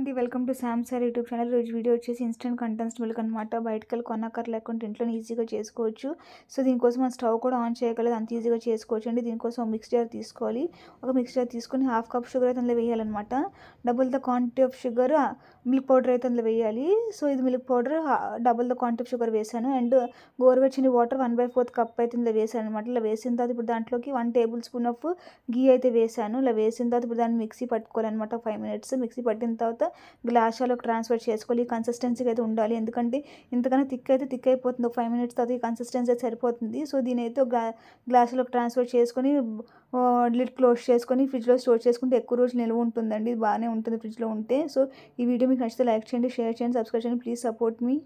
అండి welcome to Sam sir YouTube channel రోజు video వచ్చేసి ఇన్స్టెంట్ కంటెంట్స్ మిల్క్ అనమాట బయటకు వెళ్ళి కొనక్కర్ లేకుండా ఇంట్లో ఈజీగా చేసుకోవచ్చు సో దీనికోసం మనం స్టవ్ కూడా ఆన్ చేయగలదు అంత ఈజీగా చేసుకోవచ్చు అండి దీనికోసం మిక్స్చర్ తీసుకోవాలి ఒక మిక్స్చర్ తీసుకొని హాఫ్ కప్ షుగర్ అయితే అందులో వేయాలన్నమాట double the quantity of sugar milk powder అయితే అందులో వేయాలి సో ఇది milk powder double the quantity of sugar వేసాను అండ్ గోరువెచ్చని water one by fourth cup అయితే ఇందులో వేసాను అనమాట ఇలా వేసిన తర్వాత ఇప్పుడు దాంట్లోకి one tablespoon of ghee అయితే వేసాను ఇలా వేసిన తర్వాత ఇప్పుడు దాన్ని మిక్సీ పట్టుకోవాలన్నమాట ఫైవ్ మినిట్స్ మిక్సీ పట్టిన తర్వాత గ్లాసాలకు ట్రాన్స్ఫర్ చేసుకోవాలి ఈ కన్సిస్టెన్సీకి అయితే ఉండాలి ఎందుకంటే ఇంతకన్నా థిక్ అయితే థిక్ అయిపోతుంది ఒక ఫైవ్ మినిట్స్ తర్వాత ఈ కన్సిస్టెన్సీ అయితే సరిపోతుంది సో దీని అయితే గ్లాసులకు ట్రాన్స్ఫర్ చేసుకొని లిడ్ క్లోజ్ చేసుకొని ఫ్రిడ్జ్లో స్టోర్ చేసుకుంటే ఎక్కువ రోజులు నిల్వ ఉంటుందండి బాగానే ఉంటుంది ఫ్రిడ్జ్లో ఉంటే సో ఈ వీడియో మీకు నచ్చితే లైక్ చేయండి షేర్ చేయండి సబ్స్క్రైబ్ చేయండి ప్లీజ్ సపోర్ట్ మీ